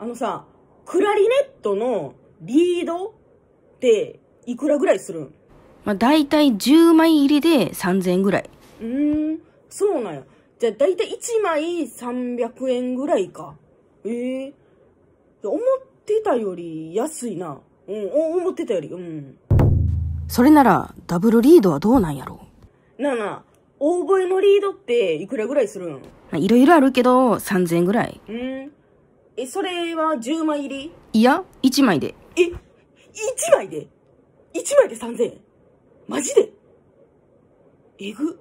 あのさ、クラリネットのリードっていくらぐらいするんまあ大体10枚入りで3000円ぐらい。うーん、そうなんや。じゃあ大体1枚300円ぐらいか。ええー、思ってたより安いな。うん、思ってたより、うん。それなら、ダブルリードはどうなんやろうなあなあ、大声のリードっていくらぐらいするんいろいろあるけど、3000円ぐらい。うん。え、それは10枚入りいや、1枚で。え、1枚で ?1 枚で3000円マジでえぐ。